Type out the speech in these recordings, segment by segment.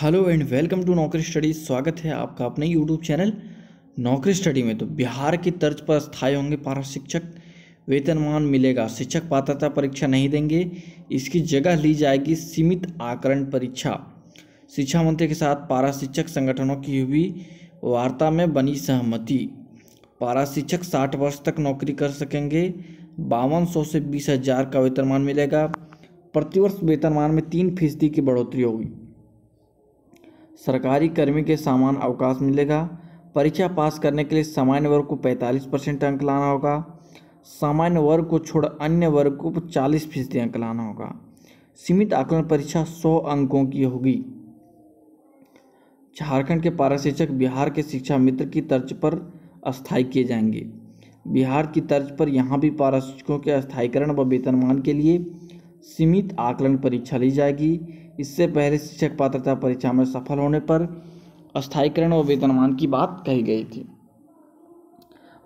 hello and welcome to Naukri study स्वागत है आपका अपने यूट्यूब चैनल नौकरी स्टडी में तो बिहार की तर्ज पर स्थायी होंगे पारा शिक्षक वेतनमान मिलेगा शिक्षक पात्रता परीक्षा नहीं देंगे इसकी जगह ली जाएगी सीमित आकरण परीक्षा शिक्षा मंत्री के साथ पारा शिक्षक संगठनों की हुई वार्ता में बनी सहमति पारा शिक्षक साठ वर्ष तक नौकरी कर सकेंगे बावन सौ से बीस हजार का वेतनमान मिलेगा प्रतिवर्ष वेतनमान में तीन फीसदी की बढ़ोतरी होगी सरकारी कर्मी के समान अवकाश मिलेगा परीक्षा पास करने के लिए सामान्य वर्ग को 45 परसेंट अंक लाना होगा सामान्य वर्ग को छोड़ अन्य वर्ग को 40 फीसदी अंक लाना होगा सीमित आकलन परीक्षा 100 अंकों की होगी झारखंड के पारा शिक्षक बिहार के शिक्षा मित्र की तर्ज पर अस्थायी किए जाएंगे बिहार की तर्ज पर यहाँ भी पारा शिक्षकों के अस्थायीकरण व वेतनमान के लिए सीमित आकलन परीक्षा ली जाएगी इससे पहले शिक्षक पात्रता परीक्षा में सफल होने पर अस्थायीकरण और वेतनमान की बात कही गई थी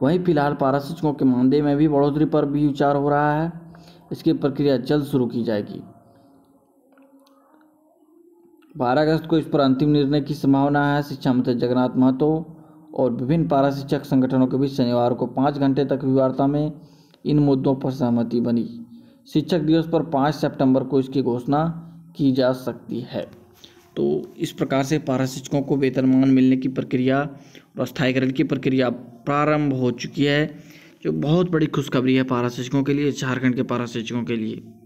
वहीं फिलहाल पारा शिक्षकों के मानदेय में भी बढ़ोतरी पर भी विचार हो रहा है इसकी प्रक्रिया जल्द शुरू की जाएगी बारह अगस्त को इस पर अंतिम निर्णय की संभावना है शिक्षा मंत्री जगन्नाथ महतो और विभिन्न पारा शिक्षक संगठनों के बीच शनिवार को पाँच घंटे तक वार्ता में इन मुद्दों पर सहमति बनी शिक्षक दिवस पर पाँच सितंबर को इसकी घोषणा की जा सकती है तो इस प्रकार से पारा शिक्षकों को वेतनमान मिलने की प्रक्रिया और अस्थायीकरण की प्रक्रिया प्रारंभ हो चुकी है जो बहुत बड़ी खुशखबरी है पारा शिक्षकों के लिए झारखंड के पारा शिक्षकों के लिए